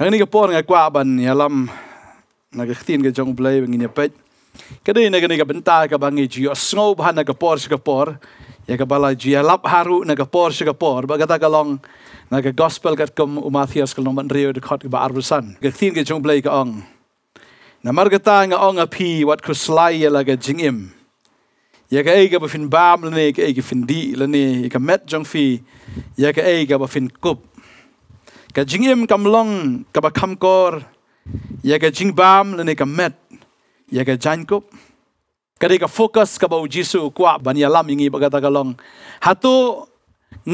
Kang ni ke por ngai kwa ban ya lam na ke tin ke jong blai ngi ne Kedai ni kena benta ke bangi jio snow bahan na ke por ke por. Ya ke bala jia ya lap haru na ke por ke por. Ba kata kalong na ke gospel kat kum umathias ke nomban rio de kot ke ba arbusan. Ke tin ke jong blai ke ong. Na mar kata nga ong api wat ku slai ya la ke jing im. Ya ke ega ba fin bam lene ke ega fin di lene. Ya ke met jong fi. Ya ke ega ba fin kup. กะจิงอิมกำลงกะบะคำกอร์ยากะจิงบามลนกะเม็ดยากะจันกุบกะดีกะโฟกัสกะบะอุจิสุกวาบันยาลามิงีบะกะตะกะลงฮัตุ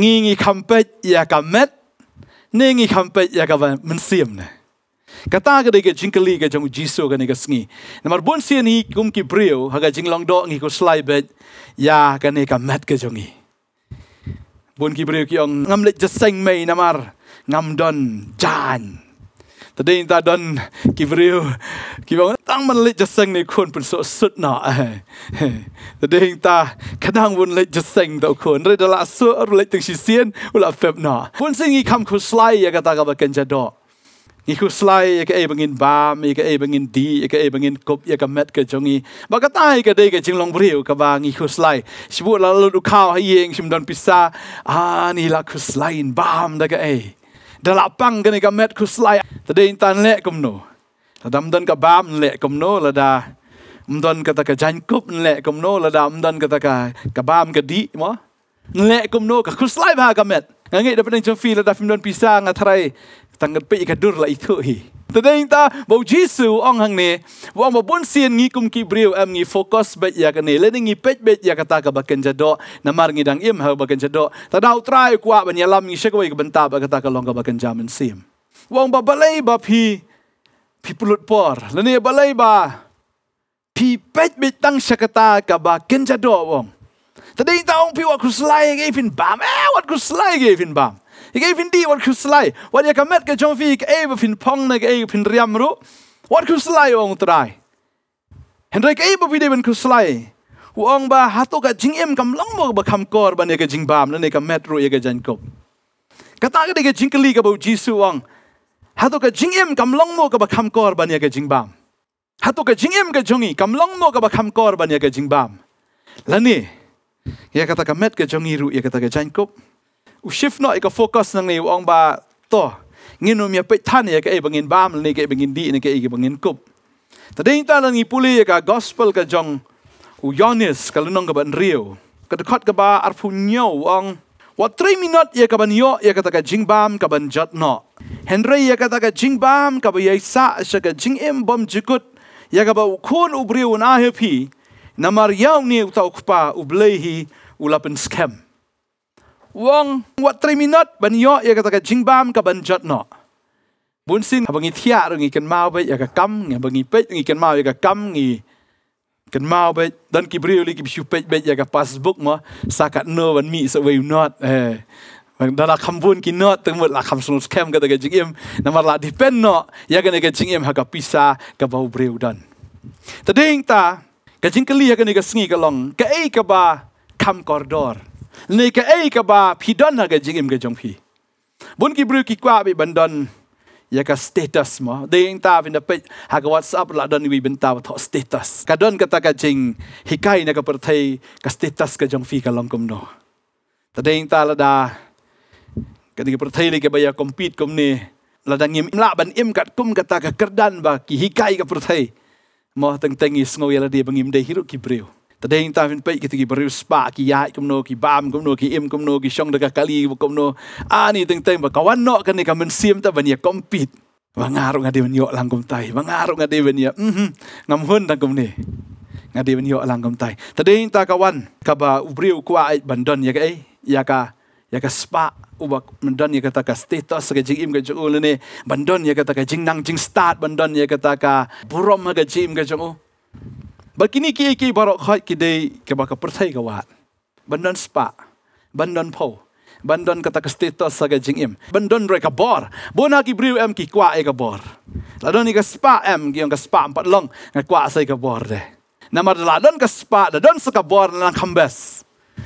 งีงีคำเป็ดยากะเม็ดนี่งีคำเป็ดยากะบะมันเสียมเนี่ยกะตากะดีกะจิงกะลีกะจังอุจิสุกะนี่กะสงีนัมบุนเสียนีกุมกิบริวฮะกะจิงลองดองีกุสไลเบ็ดยากะนี่กะเม็ดกะจงีบุนกิบริวกิองงำเล็จะเซ็งไม่นัมาร์งำดอนจานตอนนี้ตาดอนกิบริวกิบอกว่าตั้งมันเลยจะเซ็งในคนเป็นสุดสุดหนอตอนนี้ตาขนางวุ่นเลยจะเซ็งต่อคนเรื่องละสูรอ่ไรตึงชี้เสียนเวลาเฟบหนอคุณสิ่งนี้คำคุสไลยอยากตากับกันจะดอกนี่คุสไลอยากเอ๋บังินบามอยากเอ๋บังินดีอยากเอ๋บังินกบอยากเม็ดกระจงี้บอกก็ตายก็ได้กั็จึงลองบริวกับบางนี่คุสไลยชิบุลาลุดข้าวให้เองชิมดอนพิซซ่าอ่านี่ละคุสไลยบามได้ก็เอ๋ da lapang gani ka met kuslai ta de intan le kumno ta dam dan ka bam le kumno la da mdon kata ka jankup le kumno la da mdon kata ka ka bam ka di mo le kumno ka kuslai ba ka met ngai da pening chung fi la da fim don pisang a trai ตั้งเป็นกระดูร์ไหลทุ่ยแต่เองตาบอกจีสูองหังเน่ว่ามาบนเซียนงี้คุมกิบริวเอ็มงี้โฟกัสเบ็ดยากันเน่และงี้เป็ดเบ็ดยากตากับบักเกนจัดดอนมารงี้ดังอิมหาบักเกนจัดดอแต่เราตรายกว่าบรรยลามงี้เชกวยกับบรรทับกตากับลองกับบักเกนจามันซีมว่างบับเลยบับพีพี่ปลุดปอร์และนี่บับเลยบับพี่เป็ดเบ็ดตั้งชะกตากับบักเกนจัดดอว่างแต่เองตาองพี่ว่าคุสไลเกฟินบามเอ้วัดคุสไลเกฟินบาม ik heb in die wat kruslai. Wat je kan met ge John Vick, even in pong, ik heb in riamro. Wat kruslai om te rai. En ik heb in die wat kruslai. Hoe ong ba hato kan ga jing em kan kam kan lang mog ba kam kor ba nek jing bam nek ka metro ye ga jan kop. Kata ga dege jing kli ga bo jisu ong. Hato ga jing em kam lang mog ba kam kor ba nek jing bam. Hatu ga jing em ga jongi kam lang mog ba kam kor ba nek jing bam. Lani. Ya kata ka met ga jongi ru ya kata ga jan shift not ikaw focus nang ni wang ba to nginum ya pet tan ya kai e bangin bam ni kai e bangin di ni kai e bangin kup tadi ta lang ipuli ya ka gospel ka jong u yonis kalunong ka ban rio ka dekat ka ba arfu nyo wang what 3 minut ya ka ban yo ya ka ka jing bam ka ban jat no henry ya ka ka jing bam ka ba yaisa sa ka jing em bom jikut ya ka ba u kon u briu na hepi namar yaung ni utau kupa u blehi ulapen skem วงวัตรีมินอตบันยอยากตะกจิงบามกับบันจัดเนาะบุญสิง่งบางีเที่ยรืองีกันมาไปอยากกัำเงี้ยบางีเป็ดงีกันมาอยากกัำงี้กันมาไปดันกิบริโอลิกิบชูเป็ดเป็อยากกับพาสบุกมาสักกันเนอวันมีสวยนอตเออมันดาราคำบุญกินเนอตึงหมดลาคำสนุสแคมกันตะกจิงเอ็มนั่ำมาลาดิเป็นเนาะยากันตะกจิงเอ็มหากับพิซากับบาวเบยวดันแต่เด้งตากจิงกะลียากันตะกสิงกะลงกะเอ้กับบาคำคอร์ดอร์นี่ก็ไอ้กบ่าพี่ดอนก็จริงมก็จงพี่บุญกีบรือกีกว่าไปบันดอนยากสเตตัสมาเดงตาวินเดปหากวัดสับละดอนวีบันตาวทอสเตตัสกดอนก็ตะกจริงฮิกายนก็ปรทยกสเตตัสก็จงพี่กลองกุมโนแต่เดงตาละดากันกับประเทศเลยก็บายาคอมพิวต์คอมเนี่ยแล้วดังยิ่งละบันอิมกัดคุ้มกัตากระดานบากิฮิกายกับประเทศมอตั้งแต่งิสงวยละดีบังยิ่งได้ฮิรุกิบริว tak ada yang tahu pun baik kita beri spa ki ya kumno ki bam kumno ki im kumno ki song dekat kali kumno. Ah ni teng teng kawan nok kan ni kan mensiem ta banyak kompit. Mengaruh ngadi banyo langkum tai. Mengaruh ngadi banyo. Mhm. Ngamhun tang kumne. Ngadi banyo langkum tai. Tadi yang ta kawan kaba ubri kuwa ai bandon ya kai. Ya ka ya ka spa uba mendon ya kata ka status ke jing im ke jung ulene. Bandon ya kata ka jing nang jing start bandon ya kata ka burom ke jing im ke jung ulene. Bagi ni ki ki barok khoy ki dei ke ba Bandon spa. Bandon pau Bandon kata ke status saga Bandon re ka bor. Bona ki briu em ki kwa e bor. Ladon ni ka spa em ki ka spa empat long ka kwa sai ka bor de. Namar ladon ka spa da don saka bor na kambes.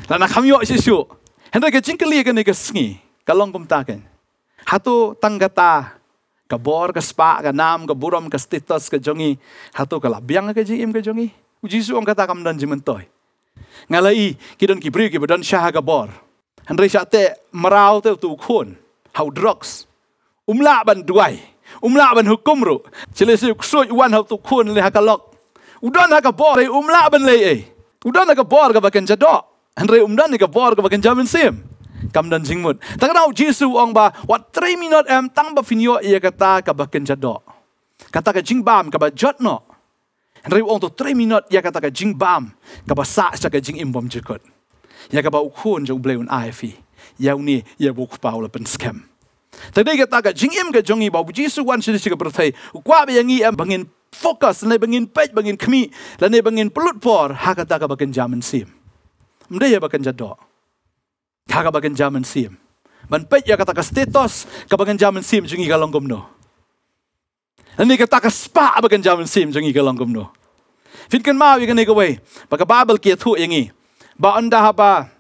La na kham yo si su. Hendak ke jing ke ni ka sini Ka long kum taken. Hatu tanggata ka bor ka spa ka nam ka buram ka stitos ka jongi hatu ka labyang ka ji im jongi uji su kata kam dan ji mentoi ngalai ki don ki bri ki don sha ka bor han re te marau te tu khun how drugs umla ban duai umla ban hukum ru chile su ksoj wan hatu khun le ha ka lok udon ha bor umla ban le e udon ha ka bor ka ba ken jado han re umdan ka bor ka ba jamin sim กำดันสิงหมดตั้งเราจีสูองบาวัดตรีมินอตเอ็มตั้งบัฟินิโอเอเกตากับบักเกนจัดดอกตากับจิงบามกับบัจดเนาะเรื่องตัวตรีมินอตเอเกตากับจิงบามกับบัสักจากจิงอิมบอมจีกดเอเกตากับคุณจะเบลุนไอฟียาวนี่ยาวกูเปล่าเลยเป็นสแคมแต่ได้กตากับจิงอิมกับจงอีบอกจีสูวันชิดชิกับประเทศกว่าไปยังอีเอ็มบังอินโฟกัสในบังอินเป็ดบังอินขมีและในบังอินปลุกปอร์หากตากับบักเกนจามันซิมไม่ได้ยาบักเกนจัดดอก Ka ka jaman sim. Man pet ya kata ka status ka bagen jaman sim jungi ka longgom no. Ani kata ka spa bagen jaman sim jungi ka longgom no. Fin ken mau ikan ikan way. Baka babel kia tu ingi. Ba anda haba.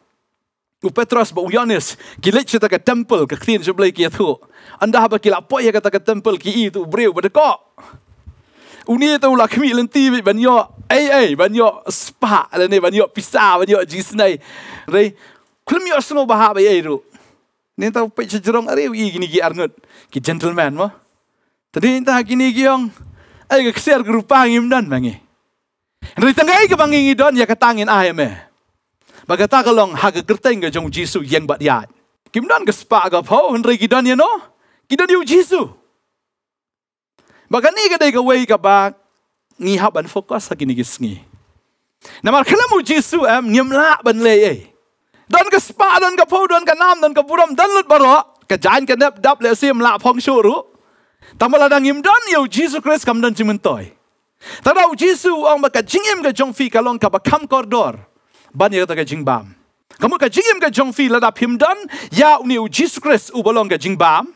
U Petros ba Uyanis. Kilit cita ke temple ke klin jublai kia tu. Anda haba kila po ya kata ka temple ki i tu breu pada kok. Uni itu lah kami lenti banyak. Eh eh banyak spa. Ada ni banyak pisah banyak jenis ni. Right? kalau mi asno bahab ya itu. Ni tahu pe cerong ari wi gini gi arngut. Ki gentleman mo. Tadi ni tahu gini gi yang ai ke share grup angim dan mangi. Ri tengai ke bangi don ya ketangin ayam eh. Baga ta kalong ha ke kerteng ke jong yang bat ya. Kim dan ke spa ga pho don ya no. Ki don yu jisu. Baga ni ke dai ke wei ke fokus ha gini gi sngi. Namar kelamu Yesu am nyemla ban le eh dan ke spa dan ke pool dan ke nam dan ke buram dan lut baro ke jan ke dap dap le sim la phong shu ru tamala dang im dan yo jesus christ kam dan jimun toy tada u jesus ang baka jing im ke jong fi ka long ka ba kam kor dor ban ye ta ke jing bam kamu ke jing im ke jong fi la dap him dan ya u ni u jesus christ u ba long ke jing bam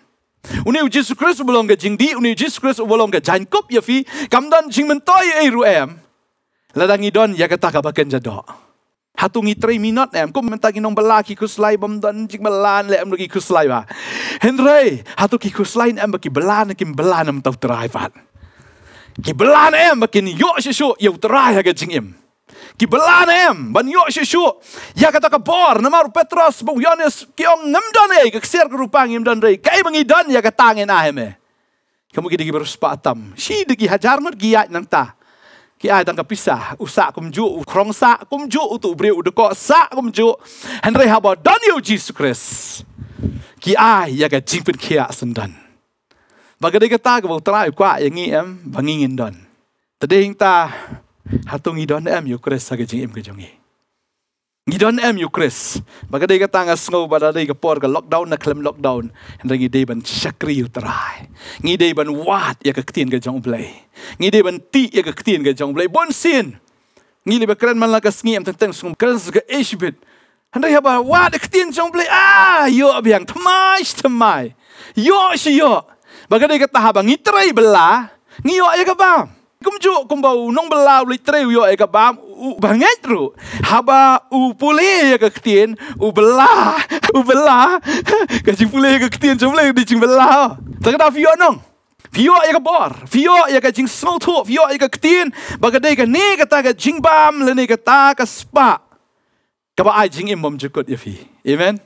u ni u jesus christ u ba long ke jing di u ni jesus christ u ba long ke jan kop ye fi kam dan jing mentoy e ru em ladangi don ya ke ta ka ba ken jadok ฮัตุงอีตรีมีนอตแอมกุมมันตากินองบลากิคุสไลบอมดอนจิกบลานแอมลูกิคุสไลบ่าเฮนเร่ฮัตุกิคุสไลแอมบกิบลานกิมบลานมตอตรายฟันกิบลานแอมบกินยอชชูยอตรายฮะกจิงอิมกิบลานแอมบันยอชชูยากะตะกะบอร์นมารุเปตรอสบุยอนสกิองงมดอนเอกเซียร์กรุปังงมดอนเรกไคมงีดอนยากะตางเอนาเฮเมกัมุกิดิกิบรุสปาตัมชีดิกิฮาจาร์มดกิยานังตา Ki ai tangka pisah, usak kumju, krongsa kumju utuk bre udekok sa kumju. Henry habo don you Jesus Christ. Ki ai ya ga jingpin kia sendan. Bagade kata ke bau terai kwa yang em bangingin don. Tadi hingta hatungi don em yo Christ sa ga jing em ke jongi ngi don em yu kris ba ga de ga tanga sngo ba da de por ga lockdown na klem lockdown and ngi de ban shakri yu trai ngi de ban wat ya ga ktien ga jong blai ngi de ban ti ya ga ktien ga jong blai bon sin ngi le ba kran man la ga sngi am tang sngo kran ga ish bit and ha ba wat ga ya ktien jong play? ah yo yang tmai tmai yo shi yo ba ga de ga ta ha ba ngi trai bla ngi yo ya ga ba kum ju nong bla lu trai yo ya ga ba u banget ru haba u pule ya ke ketien u bela u bela kacik pule ya ke ketien cuma lagi dicing bela tak ada fio nong fio ya kebor. bor fio ya ke cing salto fio ya ke ketien bagai ke ni kata ke cing bam le ni kata ke spa kaba ajing imam cukup ya fi amen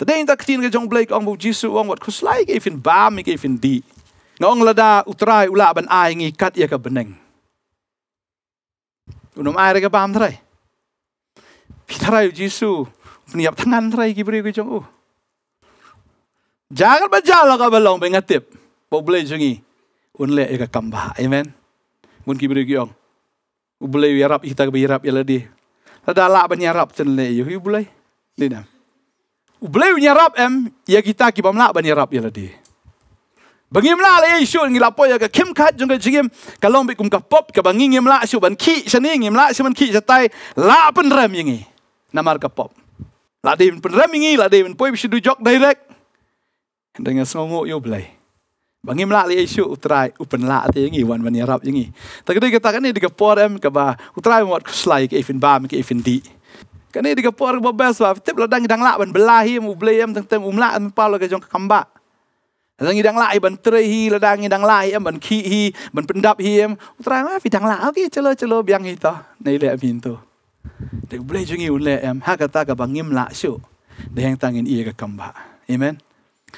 Tadi yang tak ketin ke jong blake ong bu jisu orang buat kuslai ke ifin bam ke ifin di. Nong lada utrai ula ban ai ngikat ia ke beneng. Yw nhw'n maer i gael bam drai. Pita rai yw Jisw. Yw nhw'n tangan drai gyfer yw gwych. Jangan berjalan lah kau belum mengatip. Bawa beli jengi. Unle ika kambah. Amen. Mun kibri kiong. Ubele yarap kita ke yarap ya ledi. Lah Tada lah lak banyarap cen le yuh ubele. Lina. Ubele yarap em ya kita ki bam lak banyarap ya ledi. Bengimla le isu ngi lapo ya ke kim khat jung ka jigim ka lombi kum ka pop ka bangi ngim la shu ban ki shani ngim la shu ban ki jatai la pen ram yingi namar ka pop la de pen ram yingi la de pen poi shu jok direct dengan songo yo blai bangim la le isu utrai upen la te yingi wan wan yarap yingi ta kedai kata kan ni de ke por am ka ba utrai mot slai ke even ba ke even di kan ni de ka por ba bas wa tip la dang dang la ban belahi mu blai am tang tang um la am pa lo lah ke jong kamba. ดังยังไล่บันเตรฮีระดังยังไล่เอ็มบันขี้ฮีบันปนดับฮีเอ็มอุตรางว่าฟิดังไล่โอเคเจลอเจลอบียงฮีต่อในเล่มินโตเด็กเบลจุงยุนเล่เอ็มฮักตากับบังยิมละชูเด็กแห่งตั้งอินเอกกัมบะอเมน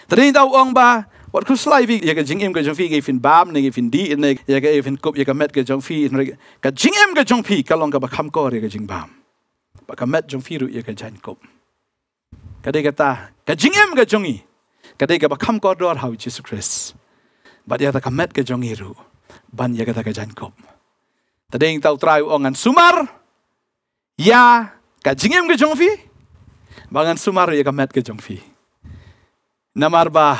แต่ในตัวองบะวัดคุสไลฟ์อีกอยากจะจิงเอ็มกับจงฟีกับฟินบามนี่กับฟินดีนี่อยากจะฟินกุบอยากจะเม็ดกับจงฟีนี่กับจิงเอ็มกับจงฟีกับลองกับคำก่ออยากจะจิงบามกับเม็ดจงฟีรู้อยากจะจันกุบกับเด็กตากับจิงเอ็มกับจงอี kadai ga kham ko dor how jesus christ but ya ta kamet ke jong iru ban ya ga ta ga jan kop tadai ing tau trai ongan sumar ya ka jingem ke jong fi bangan sumar ya kamet ke jong fi namar ba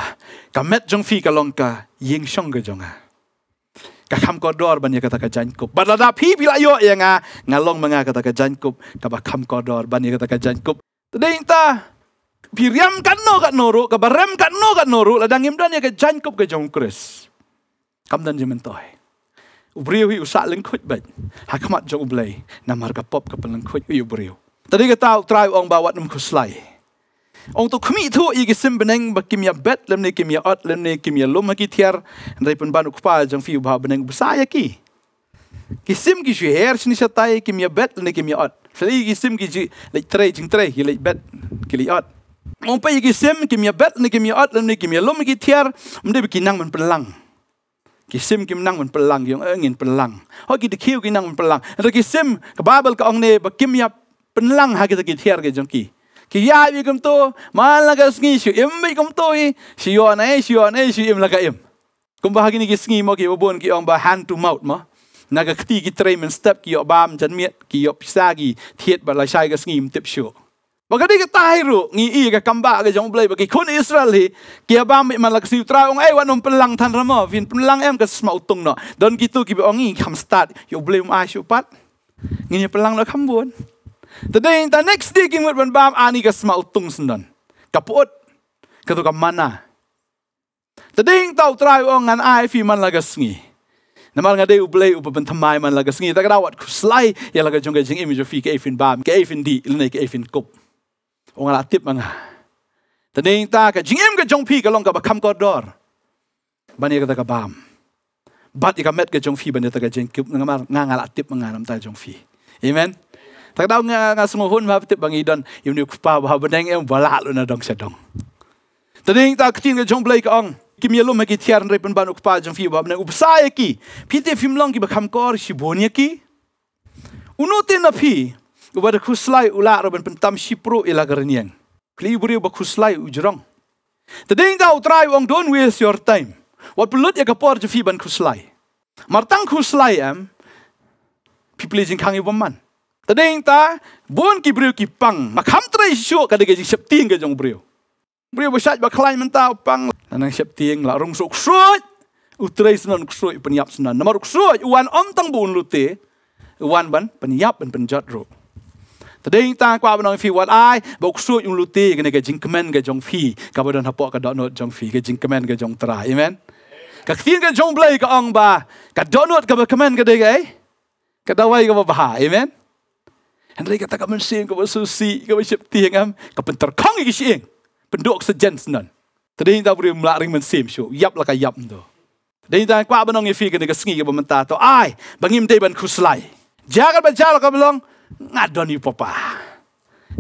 kamet jong fi ka long ka ying song ke jong ka kham ko dor ban ya ga ta ka jan kop bar da phi bila yo ya nga ngalong menga ka ta ka jan kop ka ba kham ko dor ban ya ga ta ka jan kop tadai ing ta piriam kat no kat noro, kan kan ke barem kat no kat noro, ladang imdan ya ke jangkup ke jong kris. Kam dan jementoy. Ubriu hi usak lengkut bet. Hakamat jang ublay, namar ke pop ke pelengkut hi ubriu. Tadi kita tahu try orang bawa nam kuslay. Ong tu kumi itu iki sim beneng bakim ya bet lemne kim ya ot lemne kim ya lom haki tiar ndai pun banu kupa jang fiu bawa beneng besaya ki. Kisim kisu her sini satai kim ya bet lemne kim ya ot. Sali kisim kisu lek tre jing tre hi lek bet kili ot om pa igi sim ki mi bet ni ki mi at ni ki mi lom ki tiar om de ki nang men pelang ki sim oh, ki nang men pelang yong engin pelang ho ki de ki ki nang men pelang ro ki sim ka babel ka ong ne ba kim ya pelang ha ki de ki tiar ge jong ki ki ya bi kum to mal la ga sngi shu im bi kum to i shi yo na e shi yo na e shi im la ga im kum ba ha ki ni ki sngi mo ki bo ki ong ba hand to mouth ma na ga ki tre men step ki yo ba m jan mi ki yo pisagi thiet ba la shai ga sngi im tip shu Và cái đi ngi tai rượu, nghĩ ý cái cầm bạc cái Israel thì kia ba mẹ mà là sự trai ông ấy, ông bình lăng thân ra mơ, em cái màu tung nó. Đơn kỳ tu kỳ bởi ông start, yếu bây mà um ai chụp pat, Nghĩ pelang no lăng nó khám buồn. next day kỳ mượt bình ani anh ấy cái màu tung xin đơn. Cảm ơn, cái tôi cảm mạnh à. Thế nên ta trai ông ấy, ai phì mà là cái Namal nga deu blei upa ben thamai man laga sngi. Taka rawat kuslai ya laga jonga jeng image jo fi ke efin bam, ke efin di, ilinai ke fin kop. องลาติบมังตนงตากจิงเอ็มกจงพีกลงกับคำกอดอร์บันยกตะกบามบัดอีกเม็ดกจงฟีบันยตะกจิงคิบงมางางลาติบมังน้ำตาจงฟีอเมนถ้าเราเงาเงาสงหุนมาติบังอีดอนยูนิคฟ้าบ่าวบันยังเอ็มบลาลุนดองเสดงตนงตากจิงกจงเบลกองกิมยลุมกิทียร์นเรปันบันุคฟ้าจงฟีบ่าวบันอุปสายกีพีเตฟิมลองกิบคำกอร์ชิบุนยกีอุนุตินอภี Ubat aku selai ulak roben pentam sipro ila gerenyang. Kli buri ubat aku selai ujerong. Tadeng tau try wong don't waste your time. Wat pelut ya kapar jefi ban aku selai. Martang aku selai am. People jing kangi Tadi Tadeng ta bon ki buri ki pang. Makam tre isu gaji septing gaji jong Brio Buri besat ba kelai mentau pang. Anang septing la rung sok sok. Utrai senan kusuk penyap senan. Namar kusuk uan om tang bun lute. Uan ban penyap ban penjat rok ta ding ta kwa banong fi wat ai bok su yung luti ngene ke jing kemen ke jong fi ka bodon hapo ka dot not jong fi ke amen ka fi ke jong blai ka ang ba ka dot not ka kemen ke de ke eh? amen and ri ka ta ka men sing ka su am ka pentar kong ki sing penduk se jens nan ta ding ta bri mla ring men sim shu yap la bangim de ban kuslai jagal ba jagal ka ngadon yu papa.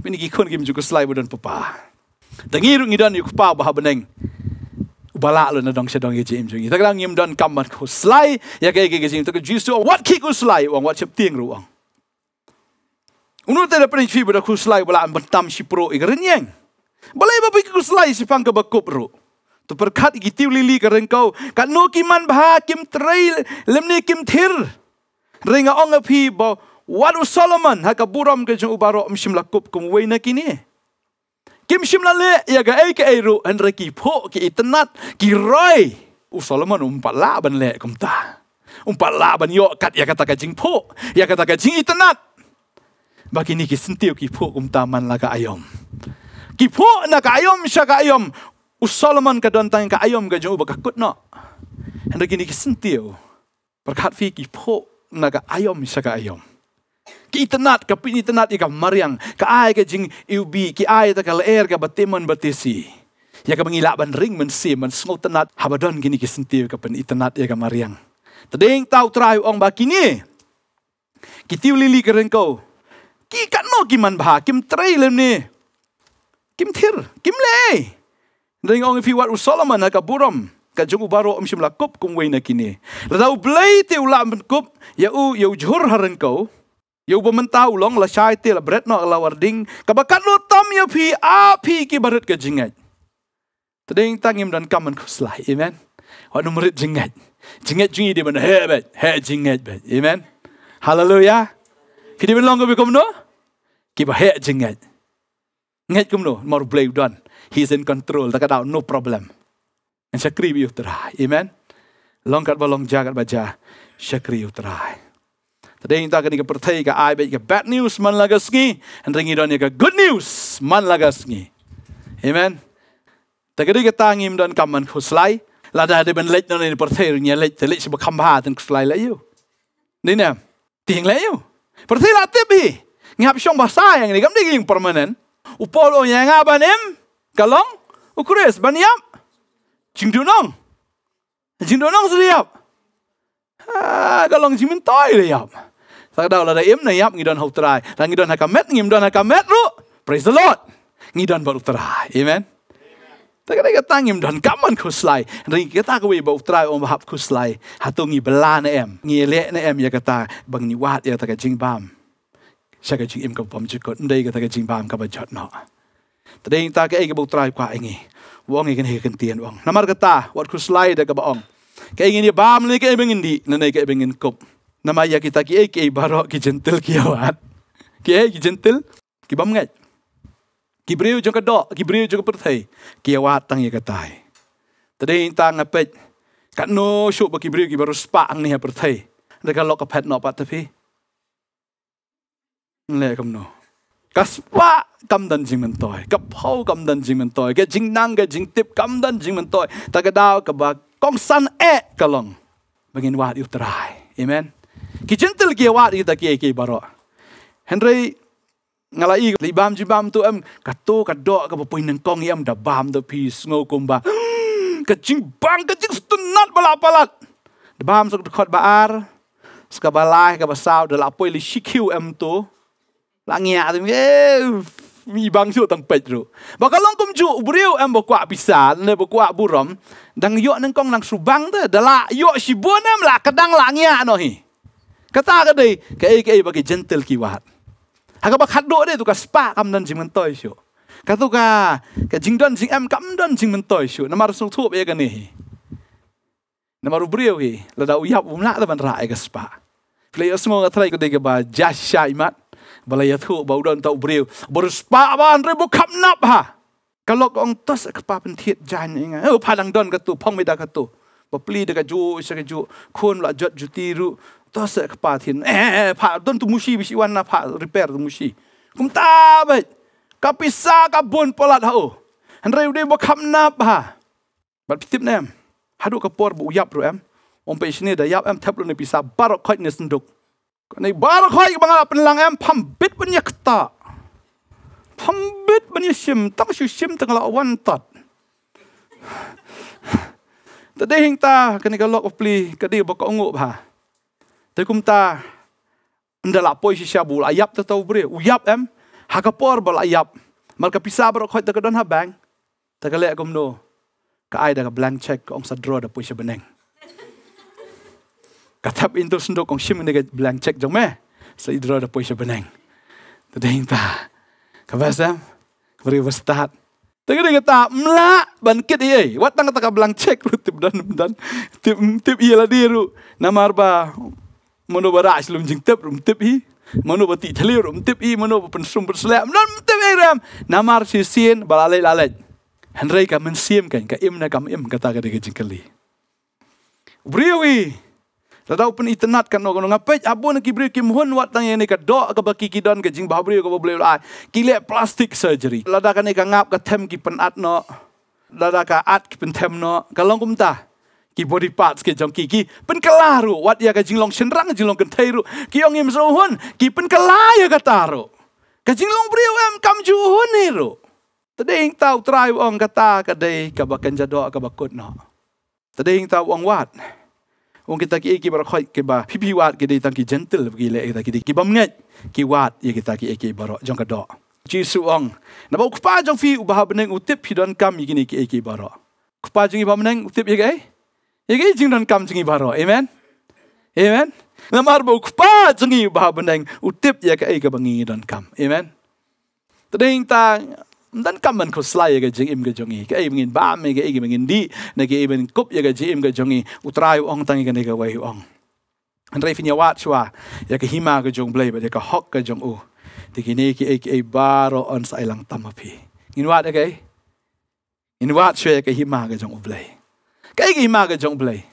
Ini gikun gim juga selai budan papa. Tengiru ngidon yu kupa bahab neng. Ubalak lu nadong sedong yu jim jungi. Tengiru ngidon kamar ku selai. Ya kaya gigi jim. Tengiru jisu o kiku selai uang. what siap ruang. Unu tada pening fi budak ku selai ubalak bentam si pro ikerenyeng. Balai bapa ku selai si pang kebakup ru, Tu perkat gitu lili kereng kau kat kiman bah kim trail lemni kim thir ringa ong api bau Wan Solomon haka buram ke jung ubaro mshim lakup kum weina kini. Kim shim lale ya ga ai ke eru an reki pho ki itnat ki roi. U Solomon umpat la ban le kum ta. Umpat la ban yo kat ya kata ka jing pho, ya kata ka jing itnat. Bagi ni ki sentiu ki pho kum ta man laka ayom. Ki pho na ka ayom sha ka ayom. U Solomon ka dontang ka ayom ga jung ubaka kutno. Hendak ini kesentiu. Berkat fikir pok naga ayam saka ayam. Ki itenat, ka pin itenat i ka mariang, ka ay ka jing iubi, ki ay ta ka leer ka batiman batisi. Ya ka mengilak ban ring man si, man sengol tenat, habadon gini ki sentiw ka pin itenat i ka mariang. Tadeng tau terayu ong bakini, ki tiw lili ka rin kau, ki kat no ki man bahak, kim terayu lim ni, kim tir, kim lay. Ring ong ifi wat u Solomon ha ka buram, ka jung ubaro om simla kup kum wain kini. Ratau blay ti ulak man kup, ya u, ya u jhur harin kau, Ya ubah mentah ulang lah syai til bret no lah warding. Kabakat lo tam ya pi api ki barat ke jingat. Tadeng tangim dan kaman kuslah. Amen. Wan umrit jingat. Jingat jingi di mana hebat. He jingat bet. Amen. Hallelujah. Kini bin longgo bikum no. Kiba he jingat. Ngat kum no. Maru blay udan. He's in control. Tak ada no problem. And syakri biyutra. Amen. Longkat balong jagat baca. Syakri utrai. Tadi yang tak ke pertai ke baik ke bad news man laga sengi. dan ringi dan ke good news man laga sengi. Amen. Tak ke kita ngim dan kaman khuslai. Lada ada ben lejt nanti pertai rinya lejt. Lejt sebab kambah dan khuslai lejt lah you. Ini ni. Tiang lejt you. Pertai lah, lah tipi. Ngap syong bahasa yang ni. Kamu ni yang permanen. Upolo yang abang im. Kalong. Ukuris. Baniam. Jingdunong. Jingdunong sedia. Ha, ah, kalau ngaji mentoy deh ya. สักดาวละได้เอ็มในยับงี้ดอนหกตรายแล้วงี้ดอนหักเม็ดงี้ดอนหักเม็ดรู้ praise the lord งี้ดอนบอุตรายอเมนแต่ก็ได้ก็ตั้งงี้ดอนกำมันคุสไลริงก็ตั้งกวีบอุตรายองค์พระคุสไลหาตรงงี้เบลาในเอ็มงี้เละในเอ็มอยากกระตาบางนิวาดอยากตะกจิงบามใช่กจิงเอ็มกับผมจุดกดได้ก็ตะกจิงบามกับบัจจดเนาะแต่เองตาก็เองกับอุตรายกว่าเองงี้วองเองกันเฮกันเตียนวองน้ำมันกระตาวัดคุสไลเด็กกับองแกเองนี่บามเลยแกเองเป็นดีนั่นเองแกเป็นกบ nama ayah kita ki ki barok ki jentil ki awat ki ki jentil, ki bam ngai ki breu jong kedok ki breu jong pertai ki awat tang ye katai tadi intang apet kat no syuk bagi ki breu ki baro ang ni ha pertai de kalok ka no pat tapi le kam no kaspa kam dan jing men toy pau kam dan jing men toy ke jing nang ke jing tip kam dan jing men toy ta ka kongsan ka ba kong san e kalong begin wat you try amen ki jentil ki wat kita ki ki baro henry ngalai libam jibam tu em kato kado ke apa pun nengkong yang da bam the peace ngau kumba kecing bang kecing setenat balapalat da bam sok dekat baar ska balai ka basau da lapoi li shikiu em tu langia tu ye mi bang sio tang petro ba kalong kum ju briu em bokwa bisa ne bokwa buram. dang yo nengkong nang subang da la yo shibun em la kedang langia no hi kata ka dei ka ai ka ai gentle ki wat ha ka ba dei tu ka spa kam dan jing mentoi syo ka tu ka ke jing don jing am kam don jing mentoi syo na marsul thu be ka ni na maru brio hi la da uyap um la da ban ra ai ka spa play a small atrai ka dei ka ba jasha imat bala ya thu ba udon tau ubrio. bor spa ba an re kam nap ha Kalau kau ong tos ka pa pen thiet jan ni nga oh, don ka tu phong me da tu Bapli pli da ka ju sa ka ju tua se ke patin eh, eh, eh pa don tu mushi bisi wan pa repair tu mushi kum ta ba ka pisa ka bon polat ho ha, oh. han rei de bo kham na ha. ba ba pitip nem hadu ka por bu yap ru em om pe shine da yap em tap lu ne pisa bar ko ne sen duk ne bar ko ik bang la pen lang em pam bit bun yak ta pam bit bun yak shim ta shu shim ta la wan ta ta de hing ta ka ne ka lok of pli ka de bo ka ngo ba tapi kum ta nda la poi si shabu la yap ta tau bre. Uyap oh, em ha ka por ba la yap. Mal ka pisa bro khoi ta ka don ha bang. Ta ka le kum no. ai da blank check ong sa draw da poi si beneng. Ka tap into sundo kong shim ne blank check jong me. Sa i draw da poi si beneng. Ta ding ta. Ka ba sam. Ka ri start. Ta ka ta mla ban kit i ai. Wat tang blank check rutip dan dan. Tip tip i la diru mano barak selum jeng tep rum tep hi mano batik tali rum tep hi mano pensum berselap non tep iram namar si sin balale lalet hendrai ka men siem kan imna kam im kata ka dege jeng kali briwi Tada pun itenat kan nogo nga apa? abu nak kibri kim hun yang tang yene ka do ka baki kau ka jing babri ka boble ai kile surgery lada ka ne ka ngap ka tem ki at no lada ka at ki pen tem no ka longkum ta กี่บริปาสเกจงกี่กี่เป็นกลารุวัดยากะจิงลองเชนรังจิงลองกันไทยรุกี่องิมโซฮุนกี่เป็นกลายากะตารุกะจิงลองปริวเอ็มคำจูฮุนเฮรุแต่เด้งเต้าตรายวองกะตากะเดย์กะบักกันจะดอกะบักกดเนาะแต่เด้งเต้าวองวัดวงกิตากี่กี่บาร์คอยกี่บาพี่พี่วัดกี่เดย์ตั้งกี่เจนติลกี่เล่กี่ตากี่กี่บัมเงยกี่วัดยี่กิตากี่กี่บาร์จงกะดอกจีสูองนับว่าคุปปาจงฟีอุบาฮับเนงอุติปฮิดอนคำยี่กี่กี่บาร์คุปปาจงอีบัมเนงอุติปยี่ไง 이게 증런 감정이 바로 아멘. 아멘. 나말 복파 증이 바분행 우뜹 예가 이거 방이 이런 감. 아멘. 드링 땅 dan kamen ko slaye ga jing im ga jongi ke im ngin ba me ga im ngin di ne ga im kup ya ga jing im ga jongi utrai ong tang ga ne ga wai ong and rafin ya wat chua ya ga hima ga jong blai ba ya ga hok ga jong u de ki ne ki ek e baro on sai lang tam api ngin wat ga ngin wat chue ya ga hima ga jong u blai Kaya imaga jong play.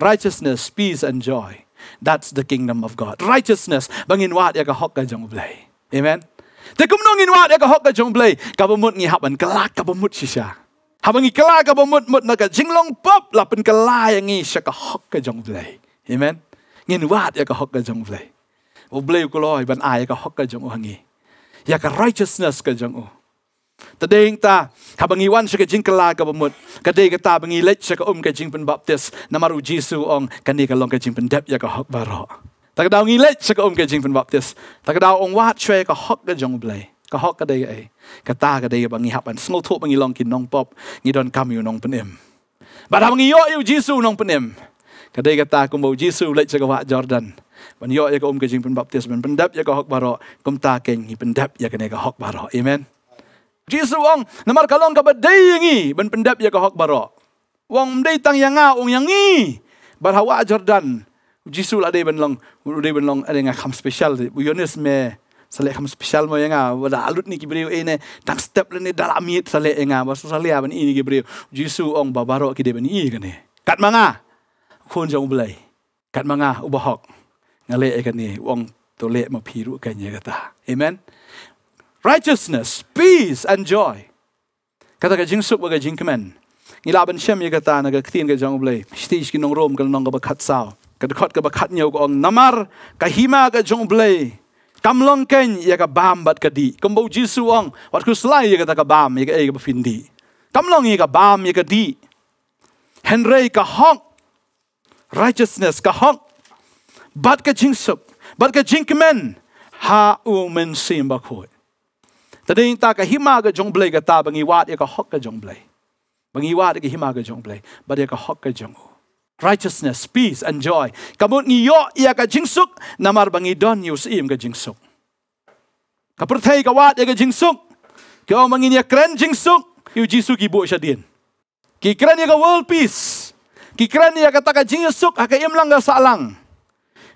Righteousness, peace, and joy. That's the kingdom of God. Righteousness, bangin wat ya ka hok ka jong play. Amen. Te kum nongin wat ya ka hok ka jong play. Kabamut ngi haban kalak kabamut shisha. Habang ikala kabamut mut na jinglong pop lapen kalaya ngi sya kahok hok ka jong play. Amen. Ngin wat ya ka hok ka jong play. O blay ko ban ay ka hok ka jong hangi. Ya ka righteousness ka jong o. Ta deng ta ka bangi wan sike jing kala ka bamut. Ka dei ka ta bangi let sike um ka jing pen baptis. Namaru Jisu ong ka ni ka long ka jing pen dep ya ka hok baro. Ta ka dau ngilet sike um ka jing pen baptis. Ta ka dau ong wat shwe ka hok ka jong blay. Ka hok ka dei ka ei. Ka ta ka dei ka bangi hapan. Small talk bangi long kin nong pop. Ngi don kam yu nong penim. Ba da bangi yo yu Jisu nong penim. Ka dei ka ta kum bau Jisu let sike wat Jordan. Ban yo ya ka um ka jing pen baptis. Ben pendap ya ka hok baro. Kum ta keng ngi pendap ya ka ne ka hok baro. Amen. Amen. Jisu wong namar kalong ka badai yang ben pendap ya Hok baro. Wong mdei tang yang nga ung yang ngi. Barhawa Jordan. Jisu lah dey ben long. Udey ben long ada yang kham spesial. Yonis me salek kham spesial mo yang nga. Wada alut ni kibriu ini, eh, Tang step lene dalamit lah salek yang nga. Basu salek ben ini kibriu. Jisu wong babaro kide dey ini kan? gane. Kat manga. Kun jang belai. Kat manga ubahok. Ngalek ikan ni. Wong tolek mapiru kanya kata. Amen. righteousness, peace and joy. Kata ka jing suk ka jing kamen. Ni la ban kata na ka ktiin ka jang blai. Shtish ki nong rom ka nong ka bakhat sao. Ka ka bakat nyau ka ong namar ka hima ka jang blai. Kam ken ye ka bam bat ka di. Kam bo jisu ong wat ku slai kata ka bam ye ka e ka fin di. Kam ka bam ye ka di. Henry ka hong righteousness ka hong. Bat ka jing suk. Bat ka jing kamen. Ha u men sim ba Tadi ada yang tak ke hima ke jong blay kata bengiwat ya ke hok ke jong blay. Bengiwat ke hima ke jong Bada ya ke hok ke jong Righteousness, peace and joy. Kamu ngiyo ya ke jingsuk namar don yus im ke jingsuk. Kapertai ke wat ya ke jingsuk. Kau mengin ya keren jingsuk. Yu jisuk ibu asya din. Ki keren ya ke world peace. Ki keren ya kata ke jingsuk hake im langga salang.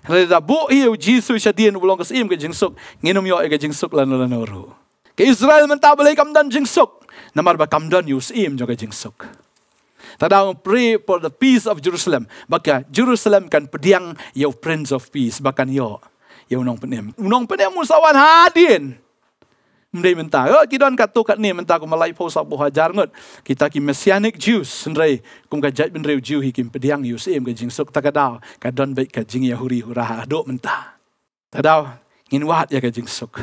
Rada bu iya Jesus sedian ulang kesim ke jingsuk. Nginum yo ke jingsuk lanu lanu ruh ke Israel mentah balik kam dan jingsuk. Nama ba kam dan Yusim juga jingsuk. Tada pray for the peace of Jerusalem. Baka Jerusalem kan pediang yau prince of peace. Bahkan yo yau nong penem. Nong penem musawan hadin. Mereka minta, oh, kita akan kata kat ni, minta aku malai pau sabu hajar ngut. Kita ki messianic Jews, sendiri. Kum kajak bin rew Jew, hikim pediang Yusim, kajing sok takadau. Kadon baik kajing Yahudi hurah aduk minta. Takadau, ngin wat ya ka jing suk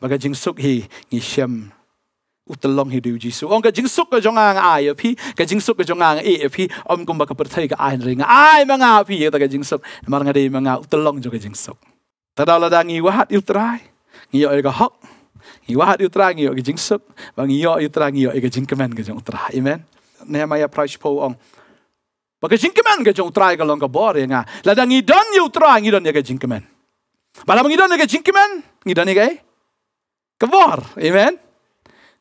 ba ka jing suk hi ngi shem u ta hi du ji su ong ka jing suk ka jong ang ai ya phi ka jing suk ka jong ang e ya phi om kum ba ka per thai ka ai ring ai ma nga phi ya ta ka jing suk ma nga de ma nga u ta long jo ka jing suk ta da la da ngi wat il trai ngi yo e hok ngi wat il trai ngi yo ka jing suk ba yo il trai ngi yo e jing ka men jong tra amen ne ma ya prash po ong ba ka jing ka men ka jong tra ka long bor ya nga la da don yo tra ngi don ya ka jing Malah mengidon dengan jingkiman, mengidon dengan kebor. Amen.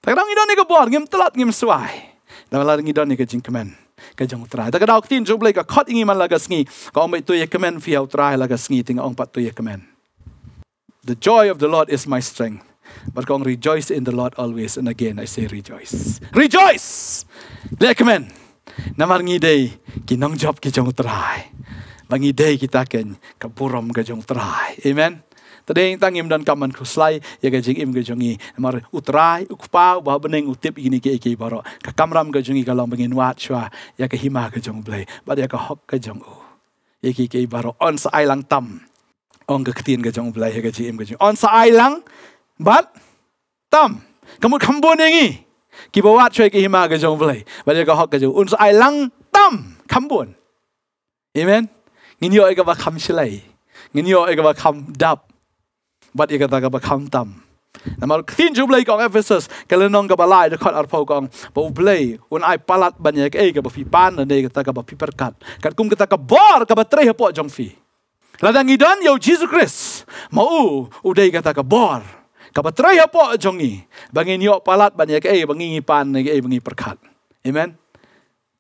Tak kena mengidon dengan kebor, ngim telat, ngim suai. Dan malah mengidon dengan jingkiman, ke jang utara. Tak kena uktin, jom boleh ke kot ingin man laga sengi. Kau ambil tu ya kemen, via utara laga sengi, tinggal orang pat tu ya kemen. The joy of the Lord is my strength. But kong rejoice in the Lord always. And again, I say rejoice. Rejoice! Lekemen! Namar ngide, kinong job ke jang utara. Rejoice! bagi day kita ken ke buram ke jong terai. Amen. Tadi yang tang im dan kaman kuslay, ya gajing im gajungi. Mar utrai, ukpa, bah beneng utip ini ke iki barok. Ke kamram gajungi kalau bengin wat shua, ya ke hima gajung blay. Bar ya ke hok gajung u. Uh. Iki ya ke ibarok, on sa'ailang tam. On ke ketin gajung blay, ya gajing im gajungi. On sa'ailang, bat, tam. Kamut kambun yang ni. Kibu wat shua ke hima gajung blay. Bar ya ke hok gajung. On sa'ailang, tam. Kambun. Amen. Amen. งินยอยกับว่าคำเฉลยเงินยอยกับว่าคำดับบัดยกับตากับว่าคำต่ำนำมาขึ้นจุบเลยกองเอฟเฟซัสกันเลนองกับบาลายเดคอนอัลโพกองบอุเลยอุนไอปาลัดบัญญัติเอกับบฟีปานนั่นเองกับตากับบฟีประกาศกันคุ้มกับตากับบอร์กับบัตรเฮปอจงฟีและดังอีดันยาวจีสุคริสมาอูอุดเอกับตากับบอร์กับบัตรเฮปอจงอีบังอินยอปาลัดบัญญัติเอบังอินปานนั่นเองบังอินประกาศอเมน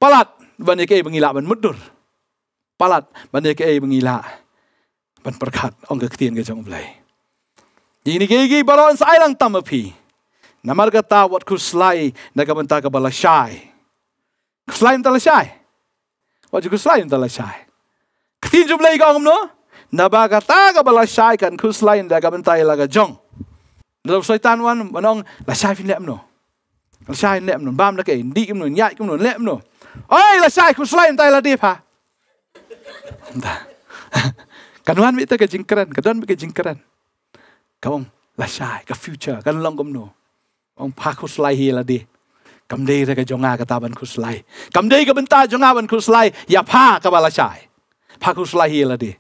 ปาลัดบัญญัติเอบังอินละบันมุดดูร์ palat bande ke ei mengila ban perkat ong ke ketien ke jong blai ini ke gi baron sailang tamapi namar ka ta wat kuslai na ka banta ka bala shai kuslai ta la shai wat kuslai ta la shai ketien jong blai ka ong no na ba ka ta ka bala shai kan kuslai da ka banta la ka jong dalam syaitan wan manong la shai fin lem no la shai lem no bam na ke di kum no nyai kum no lem no oi la shai kuslai ta la depa Da. Kanuhan kita ke jingkeran, kanuhan ke jingkeran. Kamu lah syai, ke future, kan long kamu. Kamu pak kuslai hi lah di. Kamu dey ke jongah ke taban kuslai. Kamu dey ke bentar jongah ban kuslai, ya pak ke bala syai. Pak kuslai hi lah di.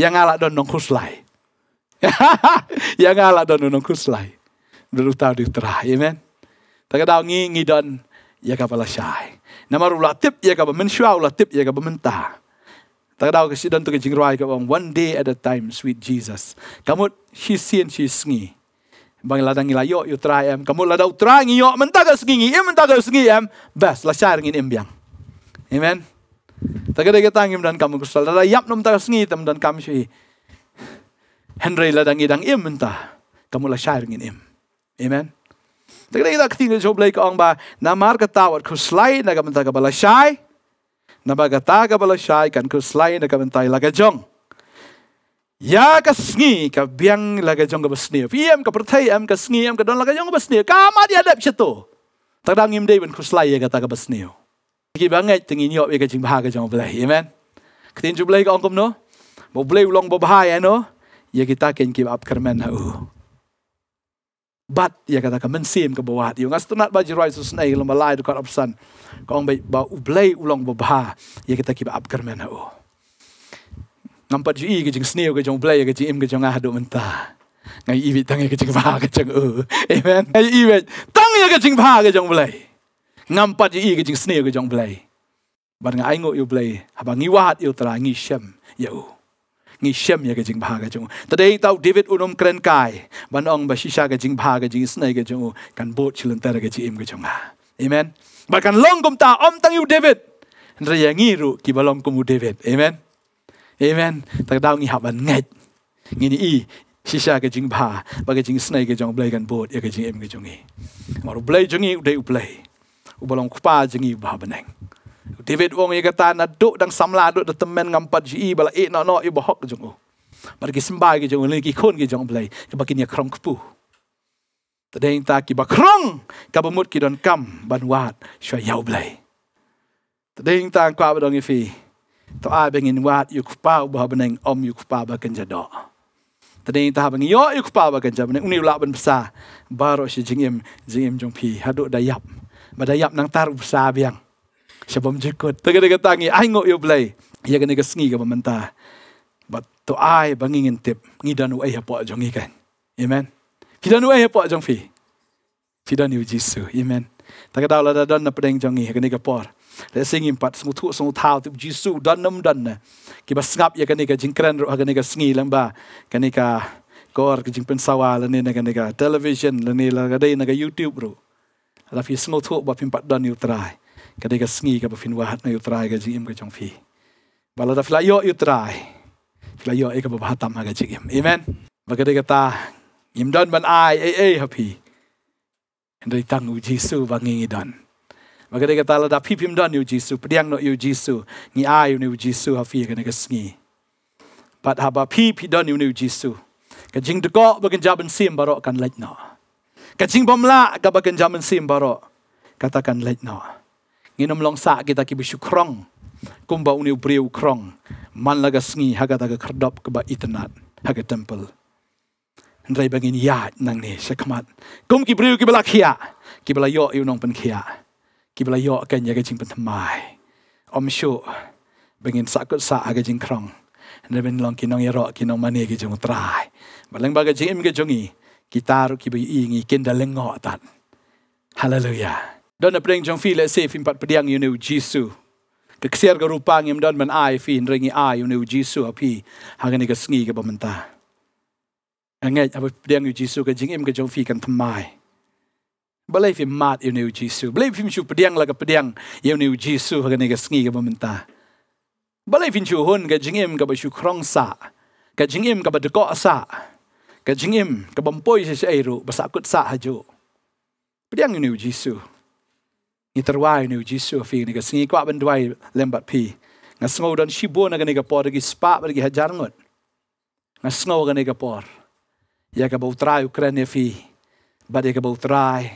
Yang ngalak don nong kuslai. Yang ngalak don nong kuslai. Dulu tahu di terah, amen. Tak ada ngi ngi don, ya ke bala syai. Namar ulatip, ya ke bala mensyua ulatip, ya ke bala mentah. Tak ada kasi dan tukar jingrai kat One day at a time, sweet Jesus. Kamu si and si sengi. Bang ladang ngila yo try em. Kamu ladau try ngi yo mentaga sngi ngi em mentaga sngi em. Best lah share ngin em biang. Amen. Tak ada kita ngim dan kamu kusal. Ladau yap nom tara sengi tem dan kamu si. Henry ladang ngidang em menta. Kamu lah share ngin em. Amen. Tak ada kita ketinggalan jauh belakang bah. Namar ketawa kusalai naga mentaga balasai. Amen. Nabaga taga taga balasyay kan kuslay na kamintay jong. Ya kasngi ka biang lagajong ka basni. Fiam ka pertai am kasngi am ka don lagajong ka basni. Kama di adap situ. Tadangim day ben kuslay ya kata ka basni. Ki bangai tengin yo ya kajing bahaga jong belai. Amen. Ketin jublai ka ongkom no. Mo belai ulong bo bahaya no. Ya kita ken ki ab kermen na ha u bat ia kata ke mensim ke bawah dia ngas tenat baji rai susnai lama lai dekat apsan kong bai ba ublai ulang babha ia ya, kita ki ba kermen ho oh. nampak ji e ke jing sneo ke jong blai ke jing im ke jong ahdo menta ngai ibi tang ya ke jing ba ke jong o oh. amen ngai ibi tang ia ya ke jing ba ke jong blai nampak ji e ke jing sneo ke jong blai ban ngai ngo yo blai habang iwat yo tra ngi shem ya o ngi shem ya ge jing bha ga jung ta dei tau david unom kren kai ban ong ba shi sha ga jing bha ga jing snai ga jung kan bo chilen ta ga ji im ga jung ha amen ba kan long gum ta om tang yu david ndre ya ngi ru ki ba long gum david amen amen ta da ngi ha ban ngai ngi ni i shi sha ga jing bha ba ga jing snai ga jung blai kan bo ya ga jing im ga jung ngi ma ru blai jung ngi u dei u blai u ba long kupa jing ngi ba ba ha neng David Wong yang kata nak duk dan samla duk de temen ngam pat ji e, bala e no no i bahok jung. Bagi sembah ke jung lagi kon ke jung oh, belai. Ke bagi nya krong kepu. Tadi yang tak kiba krong ka bemut ki kam ban wat syo yau belai. Tadi yang tak kwa bedong ifi. To a ah, bengin wat yu kupa ubah beneng om yu kupa ba kenja do. Tadi yang tak bengin yo yu kupa ba kenja beneng uni ulak ben besar. Baro si jingim jingim jung pi haduk dayap. Badayap nang taruh besar biang siya bom jikot. Tagad ka tangi, ay ngo yo blay. Iya ka nagasngi ka bumanta. But to ay bangingin tip, ngidan kan. u ay hapo ajong ikan. Amen. Kidan u ay hapo ajong fi. Kidan u jisu. Amen. Tagad ala da dan na padang jongi, ka ha nagasngi por. Le sing impat semu tu semu tau tip jisu dan nam dan na. Ki bas ngap ya ka nagasngi jingkran ro ha ka nagasngi lang ba. Ka nagasngi gor ka jingpen sawa la ni na ka television la ni la ka YouTube ro. Ada fi semu tu ba pimpat dan u try. ก็ได้ก็สีกับฟินวาหัดนายุตรายกับจิมกับจงฟีบาลาดฟลายโยยุตรายฟลายโยเอกับบาตามากับจิมอเมนบาก็ได้ก็ตายิมดอนบันอายเอเอฮับพีได้ตั้งอยู่จีซูบางงี้ดอนบาก็ได้ก็ตาลาดพีพิมดอนอยู่จีซูเปรียงนอยู่จีซูงี้อายอยู่ในอยู่จีซูฮับฟีก็ได้ก็สีบัดฮับพีพิดอนอยู่ในอยู่จีซูกับจิงตะกอบกันจับันซิมบารอกันเล็กหนอกับจิงบอมละกับกันจับันซิมบารอกันจับันซิมบารอกันเล็กหนอ Inom long sa kita ki bisu krong kumba uni priu krong man laga sngi haga daga kerdop keba ba haga temple ndrai bangin yad nang ni sekamat kum ki priu ki belak hia ki bela yo yu nong pen khia ki bela yo ken ya om syu bangin sa kut haga jing krong ndrai bangin long kinong ya kinong mani ki jong trai balang baga jing im jongi kita ru ki ingi kendaleng ngot tat hallelujah Don na pring jong fi le se fi pat pdiang yu new Jesu. Ke kser ga rupang im don man ai fi in ringi ai yu new Jesu a pi. Ha ga ni ga sngi ga bom ta. Ha nge pdiang yu Jesu ga jing im ga jong fi kan thmai. Balai fi mat yu new Jesu. Balai fi chu pdiang la ga pdiang yu new Jesu ha ga ni ga sngi ga bom ta. Balai fi chu hun ga jing im ga ba chu krong sa. Ga jing im ga ba de ko sa. Ga jing im ga bom poi se se ai ru ba sa kut sa ha jo. Pdiang yu new Jesu ni terwai ni uji sufi ni kasi ngikwa benduai lembat pi. Nga sengau dan shibu na gani gapor lagi spak lagi hajar ngut. Nga sengau gani gapor. Ya ka bau terai ukrainya fi. Badi ka bau terai.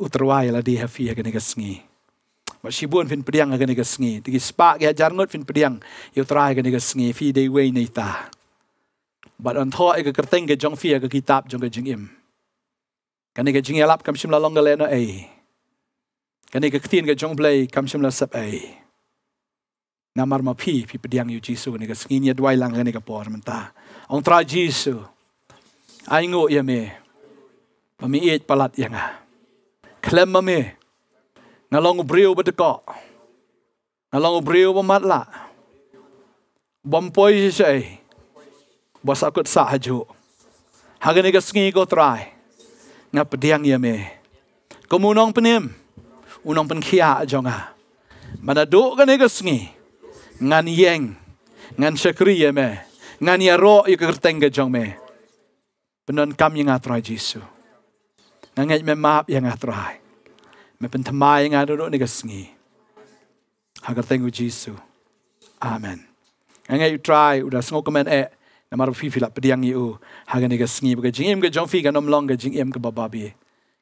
Uterwai la di hafi ya gani kasi Ma shibu an fin pediang gani kasi ngi. Tiki spak lagi hajar ngut fin pediang. Ya uterai gani kasi ngi. Fi day way ni ta. Bad an thoa ika kerteng ke jong fi ya ke kitab jong ke jing im. Kani ke jing alap kam shimla longgalena ayy. Gan ega kthien ga jong blai kam shim la sap ai. Na mar ma pi pi pdiang yu jisu ni ga skin ya dwai lang ga ni por man Ong tra jisu. Ai ngo ya me. Pa eet palat ya nga. Klem ma me. Na long brio ba de ko. Na long brio ba mat la. Bom poi ji sai. Bo sa kut sa Ha ga ni ga skin trai. Na pdiang ya me. Kumunong penim. Kumunong penim unang penkia jonga. Ah. Mana do kan ni kesengi. Ngan yeng. Ngan syakri ya me. Ngan ya ro yu kerteng ke jong me. Penon kam yang atrai jisu. Ngan ngay me maap yang atrai. Me pentemai ngan aduduk ni kesengi. Hagar tengu jisu. Amen. Ngan ngay utrai udah sengok kemen ek. Namar fifi lah pediang iu. Hagar ni kesengi. Buka jing em ke jong fi kan om long ke jing em ke bababi.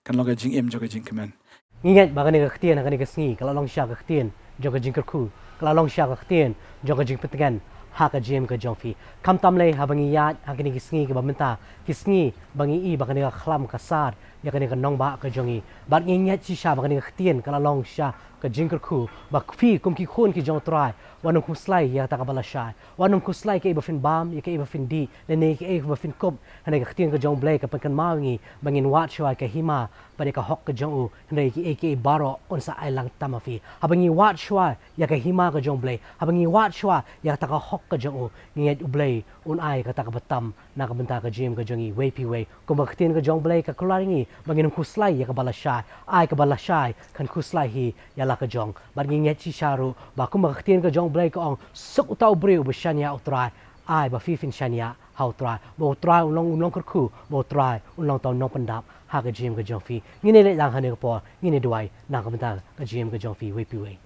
Kan long ke jing em jo ke jing kemen. Ingat bahagian yang kekhtian akan dikesengi kalau long syar kekhtian jaga jingkerku. Kalau long syar kekhtian jaga jingpetengan hak jim ke jongfi. Kam tamlay habang iyat akan dikesengi ke baminta. Kesengi bangi i bahagian yang kelam kasar yang akan dikenong bak ke jongi. Bahagian yang ingat si syar bahagian yang kekhtian kalau long syar ke jingkerku. Bakfi kumki khun ke jong terai. Wanung kuslay yang tak kabala syar. Wanung kuslay ke iba fin bam, ya ke iba fin di, dan ke iba fin kub. Hanya kekhtian ke jong blay ke pengkan mawingi bangin wat syar ke himah pada ka hok ke jong u nda ki ak baro on sa ai lang tamafi habangi wat shwa ya ka hima ka jong blay habangi wat shwa ya ta ka hok ka jong u ni u blay un ai ka ta ka batam na ka benta ka jim ka jong i way pi way ko ba khtin ka jong blay ka kolaringi bangin ku slai ya ka bala shai ai ka bala shai kan ku slai hi ya la ka jong bar ngi ngi chi sharu ba ku ba khtin ka jong blay ka ong suk utau bre u bshania utrai ai ba fifin shania hautrai bo trai un long un long kurku bo trai un long taw nong pandap hak gym ga jong fi ngine le lang hanek po ngine dwai na ga mata ga gym ga jong fi we pi we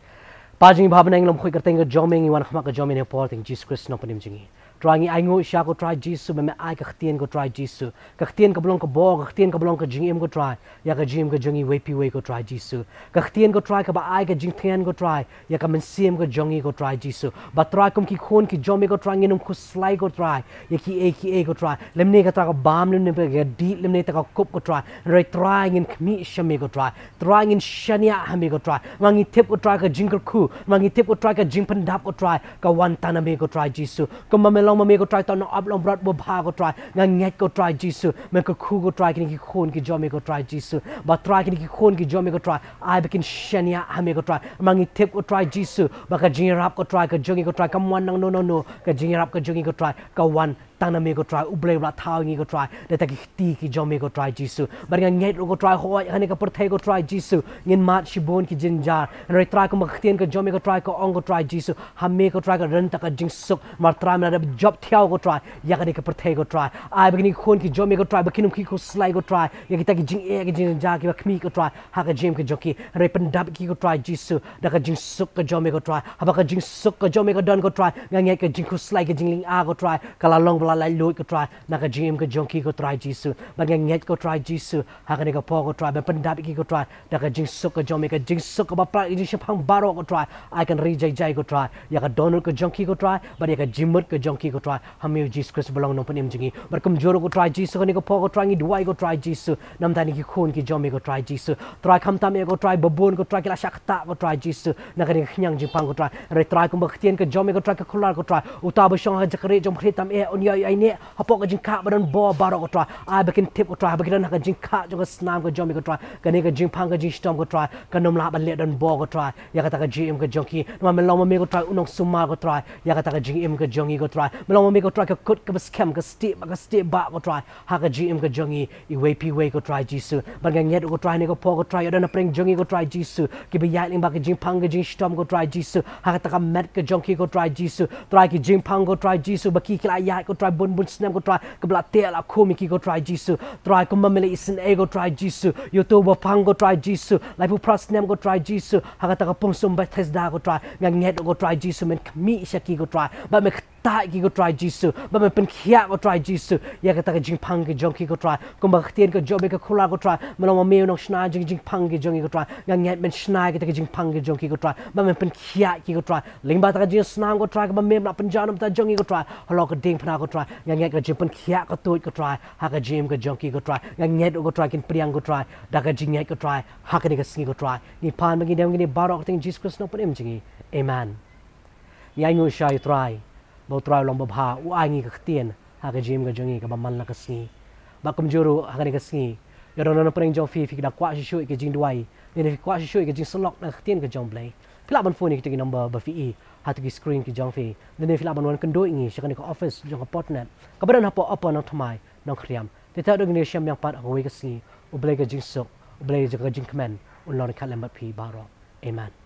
Pajing bhabna englam khoi karteng ga joming iwan khama ka jomin he porting Jesus Christ no panim jingi. Trying i ngo sha ko try Jesus me ai ka khtien ko try Jesus. Ka khtien ka blong ka bo ka khtien ka blong ka jing em ko try ya ka jim ka jungi we pi we ko try Jesus. Ka khtien ko try ka ba ai ka jing thian ko try ya ka men siem ko jongi ko try Jesus. Ba try kum ki khon ki jomi ko try ngenum ko slai ko try ya ki a ki a ko try. Lemne ka try ka bam lemne pe ga di lemne ta ka kup ko try. Rai trying in khmi shami ko try. Trying in shania hami ko try. Wangi tip ko try ka jing ko khu mangi tip ko try ka jing pan dap ko try ka wan taname ko try jisu ko mamelong mame ko try to no ablong brat bo bha ko try nga nget ko try jisu me ko khu ko try kini ki khon ki jome ko try jisu ba try kini ki khon ki jome ko try ai bekin shania ame ko try mangi tip ko try jisu ba ka jing rap ko try ka jungi ko try ka wan nang no no no ka jing rap ka jungi ko try ka wan tana me go try ubre bla thao ngi go try de ta ki ti ki jo me go try jisu bar nga nget go try ho ai hane ka par thai go try jisu ngin ma chi bon ki jin jar and re try ko ma khtien ka jo me go try ko ong go try jisu ha me go try ka ran ta ka jing suk mar tra me job thiao go try ya ka ne ka par thai go try ai bagni khon ki jo me go try ba kinum ki ko slai go try ya ki ta ki jing e ki jin jar ki ba khmi ko try ha ka jim ki jo ki re pan dab ki go try jisu da ka jing suk ka jo me go try ha ba ka jing suk ka jo me go don go try nga nge ka jing ko slai ka jing ling a go try kala long bla la lui ko try na ka gym ko jong ko try jisu ba nga nget ko try jisu ha ka ne ka po ko try ba pandap ki ko try na ka jing suk ko jong ka jing suk ba pra i shi phang baro ko try i can re jai ko try ya ka donor ko jong ko try ba ya ka jimmer ko jong ko try ha me jesus christ belong no panim jingi ba kam joro ko try jisu ko ne ko po ko try ngi duai ko try jisu nam ta ki khun ki jong ko try jisu try kham ta ko try babun ko try kila shakta ko try jisu na ka ne khnyang pang ko try re try ko ba ko ko try ka khular ko try uta ba shong ha jakre jom e onya ai ne hapo ka jingkha baran bo baro ko try ai bakin tip ko try bakin ka jingkha jo ka snam ka jomi ko try ka ne ka jingphang ka jingstom ko try ka nom la ban le don bo ko try ya ka ta ka jim ka jonki ma me lo ma me ko try unong suma ko try ya ka ta ka jing im ka jongi ko try me lo ma me ko try ka kut ka scam ka step ka step ba ko try ha ka jim ka jongi i way pi way ko try jisu ban ga nyet ko try ne ko po ko try don na jongi ko try jisu ki be ya ling ba ka jingphang ka jingstom ko try jisu ha ka ta ka met ka jonki ko try jisu try ki jingphang ko try jisu ba ki kila ya ko try bun bun snap go try ke bla te ala ko mi ki try jisu try ko mamle isin ego try jisu YouTube to ba pang ko try jisu lai pu pras nam ko try jisu ha ka ta ko pong sum ba tes da try ngang nge ko try jisu men mi sha ki try ba me ta ki go try jisu ba me pen khia go try jisu ya ka ta ka jing phang ki jong ki go try ko ma khtian ko jobe ka khula go try ma lo ma me no shna jing jing phang ki jong ki go try ya ngat men shna ki ta ka jing phang ki jong ki go try ba me pen khia ki go try ling ba ta ka jing go try ka me na pen janam ta jong ki go try halo ka ding phna go try ya ngat ka jing pen khia ka ko try ha ka jing ka jong ki go try ya ngat go try kin priang go try da ka jing ngat go try ha ka ni ka singi go try ni pan ma gi dem gi ni barok ting jesus christ no pen em jingi amen ni ai nyu sha try bau trial long babha u ai ngi khtien ha ke jim ga jengi ka bamal na kasni ba kum juru ha ka ni kasni ya ron ron preng jong fi fi da kwa shi shu ke jing dwai ni ni kwa shi shu ke jing sunok na khtien ga jong blai pla ban phone ni ke number ba fi e ha ti screen ke jong fi ni ni pla ban wan kendo ingi shi ka ni ka office jong ka partner ka ban ha po apa na thmai na khriam te ta dog ni sham yang pat ha we kasni u blai ga jing sok u blai ga jing kmen un lor ka lembat pi ba ro amen